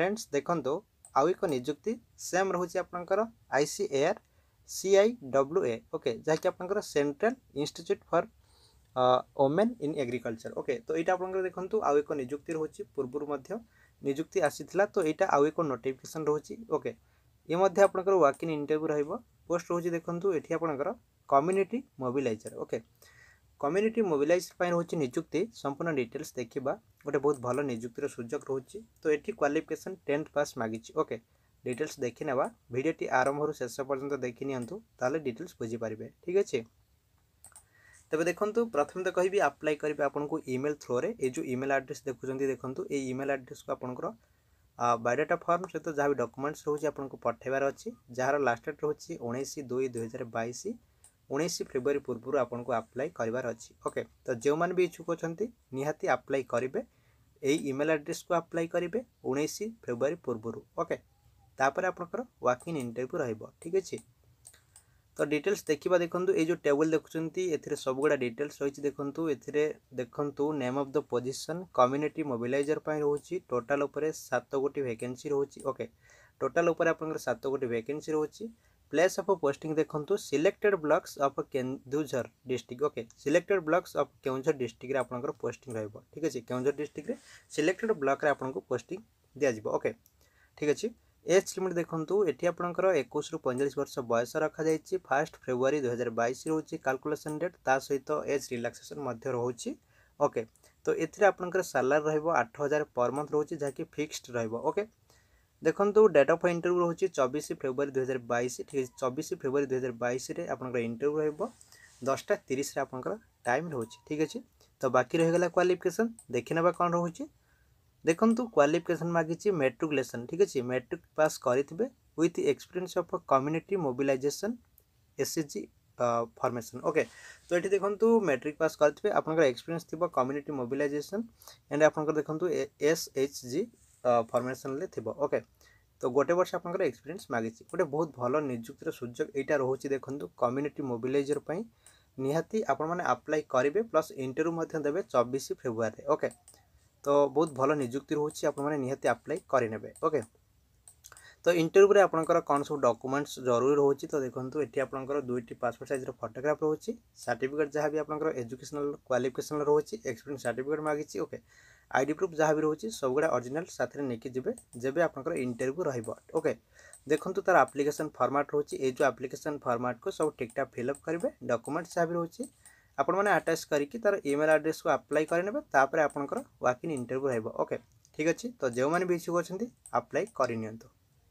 friends ଦେଖନ୍ତୁ ଆଉ ଏକ ନିଯୁକ୍ତି ସେମ୍ ରହୁଛି ଆପଣଙ୍କର I C A R C I W A okay ଯାହାକି ଆପଣଙ୍କର central institute for women in agriculture okay ତ ଏଇଟା ଆପଣଙ୍କର ଦେଖନ୍ତୁ ଆଉ ଏକ ନିଯୁକ୍ତି ରହୁଛି ପୂର୍ବରୁ ମଧ୍ୟ ନିଯୁକ୍ତି ଆସିଥିଲା ତ ଏଇଟା ଆଉ ଏକ ନୋଟିଫିକେସନ୍ ରହୁଛି ଓକେ ଏ ମଧ୍ୟ ଆପଣଙ୍କର ୱାକ୍ ଇନ୍ ଇଣ୍ଟରଭ୍ୟୁ ରହିବ ପୋଷ୍ଟ ରହୁଛି ଦେଖନ୍ତୁ ଏଠି ଆପଣଙ୍କର community mobiliser okay community mobilise ପାଇଁ ରହୁଛି ନିଯୁକ୍ତି ସମ୍ପୂର୍ଣ୍ଣ ଡିଟେଲ୍ସ ଦେଖିବା ଗୋଟେ ବହୁତ ଭଲ ନିଯୁକ୍ତିର ସୁଯୋଗ ରହୁଛି ତ ଏଠି କ୍ୱାଲିଫିକେସନ୍ ଟେନ୍ଥ ପାସ୍ ମାଗିଛି ଓକେ ଡିଟେଲ୍ସ ଦେଖିନେବା ଭିଡ଼ିଓଟି ଆରମ୍ଭରୁ ଶେଷ ପର୍ଯ୍ୟନ୍ତ ଦେଖିନିଅନ୍ତୁ ତାହେଲେ ଡିଟେଲ୍ସ ବୁଝିପାରିବେ ଠିକ୍ ଅଛି ତେବେ ଦେଖନ୍ତୁ ପ୍ରଥମେ ତ କହିବି ଆପ୍ଲାଏ କରିବେ ଆପଣଙ୍କୁ ଇମେଲ୍ ଥ୍ରୋରେ ଏ ଯେଉଁ ଇମେଲ୍ ଆଡ୍ରେସ୍ ଦେଖୁଛନ୍ତି ଦେଖନ୍ତୁ ଏଇ ଇମେଲ୍ ଆଡ୍ରେସ୍କୁ ଆପଣଙ୍କର ବାୟୋଡାଟା ଫର୍ମ ସହିତ ଯାହା ବି ଡକୁମେଣ୍ଟସ୍ ରହୁଛି ଆପଣଙ୍କୁ ପଠାଇବାର ଅଛି ଯାହାର ଲାଷ୍ଟ ଡେଟ୍ ରହୁଛି ଉଣେଇଶ ଦୁଇ ଦୁଇହଜାର ବାଇଶ ଉଣେଇଶ ଫେବୃଆରୀ ପୂର୍ବରୁ ଆପଣଙ୍କୁ ଆପ୍ଲାଏ କରିବାର ଅଛି ଓକେ ତ ଯେଉଁମାନେ ବି ଇଚ୍ଛୁକ ଅଛନ୍ତି ନିହାତି ଆପ୍ଲାଏ କରିବେ ଏଇ ଇମେଲ୍ ଆଡ୍ରେସ୍କୁ ଆପ୍ଲାଏ କରିବେ ଉଣେଇଶ ଫେବୃଆରୀ ପୂର୍ବରୁ ଓକେ ତାପରେ ଆପଣଙ୍କର ୱାକିଂ ଇଣ୍ଟରଭ୍ୟୁ ରହିବ ଠିକ୍ ଅଛି ତ ଡିଟେଲ୍ସ ଦେଖିବା ଦେଖନ୍ତୁ ଏଇ ଯେଉଁ ଟେବୁଲ୍ ଦେଖୁଛନ୍ତି ଏଥିରେ ସବୁଗୁଡ଼ା ଡିଟେଲ୍ସ ରହିଛି ଦେଖନ୍ତୁ ଏଥିରେ ଦେଖନ୍ତୁ name of the position community mobiliser ପାଇଁ ରହୁଛି ଟୋଟାଲ୍ ଉପରେ ସାତ ଗୋଟି ଭ୍ୟାକେନ୍ସି ରହୁଛି ଓକେ ଟୋଟାଲ୍ ଉପରେ ଆପଣଙ୍କର ସାତ ଗୋଟି ଭ୍ୟାକେନ୍ସି ରହୁଛି प्लेस अफ पोस्ट देखते selected blocks of Kendujhar district okay selected blocks of केर डिस्ट्रिक्ट पोस्ट पोस्टिंग ठीक अच्छे केन्दूर डिस्ट्रिक्ट सिलेक्टेड ब्लक आपको पोस्ट दिज्व ओके ठीक अच्छे एज लिमिट देखो ये आपंकर एक पैंतालीस वर्ष बयस जा फास्ट फेब्रुआरी दुई हजार बैस काल्कुलेसन डेट ता सहित एज रिल्क्सेसन रोचे ओके तो ये आपलरी रठ हजार पर मन्थ रोचे जहाँकि फिक्सड रोके ଦେଖନ୍ତୁ ଡେଟ୍ ଅଫ୍ ଇଣ୍ଟରଭ୍ୟୁ ରହୁଛି ଚବିଶ ଫେବୃଆରୀ ଦୁଇହଜାର ବାଇଶ ଠିକ୍ ଅଛି ଚବିଶ ଫେବୃଆରୀ ଦୁଇହଜାର ବାଇଶରେ ଆପଣଙ୍କର ଇଣ୍ଟରଭ୍ୟୁ ରହିବ ଦଶଟା ତିରିଶରେ ଆପଣଙ୍କର ଟାଇମ୍ ରହୁଛି ଠିକ୍ ଅଛି ତ ବାକି ରହିଗଲା କ୍ୱାଲିଫିକେସନ୍ ଦେଖିନେବା କ'ଣ ରହୁଛି ଦେଖନ୍ତୁ କ୍ୱାଲିଫିକେସନ୍ ମାଗିଛି ମେଟ୍ରିକୁଲେସନ୍ ଠିକ୍ ଅଛି ମେଟ୍ରିକ୍ ପାସ୍ କରିଥିବେ with experience of community mobilisation S H G formation okay ତ ଏଠି ଦେଖନ୍ତୁ ମେଟ୍ରିକ୍ ପାସ୍ କରିଥିବେ ଆପଣଙ୍କର ଏକ୍ସପିରିଏନ୍ସ ଥିବ କମ୍ୟୁନିଟି ମୋବିଲାଇଜେସନ୍ ଆଣ୍ଡ ଆପଣଙ୍କର ଦେଖନ୍ତୁ ଏସ୍ ଏଚ୍ ଜି ଫର୍ମେସନ୍ରେ ଥିବ ଓକେ ତ ଗୋଟେ ବର୍ଷ ଆପଣଙ୍କର ଏକ୍ସପିରିଏନ୍ସ ମାଗିଛି ଗୋଟେ ବହୁତ ଭଲ ନିଯୁକ୍ତିର ସୁଯୋଗ ଏଇଟା ରହୁଛି ଦେଖନ୍ତୁ କମ୍ୟୁନିଟି ମୋବିଲାଇଜର୍ ପାଇଁ ନିହାତି ଆପଣମାନେ ଆପ୍ଲାଏ କରିବେ ପ୍ଲସ୍ ଇଣ୍ଟରଭ୍ୟୁ ମଧ୍ୟ ଦେବେ ଚବିଶ ଫେବୃଆରୀରେ ଓକେ ତ ବହୁତ ଭଲ ନିଯୁକ୍ତି ରହୁଛି ଆପଣମାନେ ନିହାତି ଆପ୍ଲାଏ କରିନେବେ ଓକେ ତ ଇଣ୍ଟରଭ୍ୟୁରେ ଆପଣଙ୍କର କ'ଣ ସବୁ ଡକୁମେଣ୍ଟସ୍ ଜରୁରୀ ରହୁଛି ତ ଦେଖନ୍ତୁ ଏଠି ଆପଣଙ୍କର ଦୁଇଟି ପାସପୋର୍ଟ ସାଇଜ୍ର ଫଟୋଗ୍ରାଫ୍ ରହୁଛି ସାର୍ଟିଫିକେଟ୍ ଯାହା ବି ଆପଣଙ୍କର ଏଜୁକେସନାଲ୍ କ୍ୱାଲିଫିକେସନ୍ ରହୁଛି ଏକ୍ସପିରିଏନ୍ସ ସାର୍ଟିଫିକେଟ୍ ମାଗିଛି ଓକେ आई डी प्रूफ जहाँ भी रोचे सब गुड़ा अरिजिनाल साथ जब आप इंटरव्यू रही है ओके देखो तार आप्लिकेसन फर्माट रोचे ये जो आप्लिकेसन फर्माट को सब ठीक ठाक फिलअप करेंगे डक्यूमेंट्स जहाँ भी रोचे आपटाच कर इमेल आड्रेस को आप्लाय करेपर आपर वाकिन इंटरव्यू रोके ठीक अच्छे तो जो मैंने भी इच्छुक अच्छे आप्लाय करनी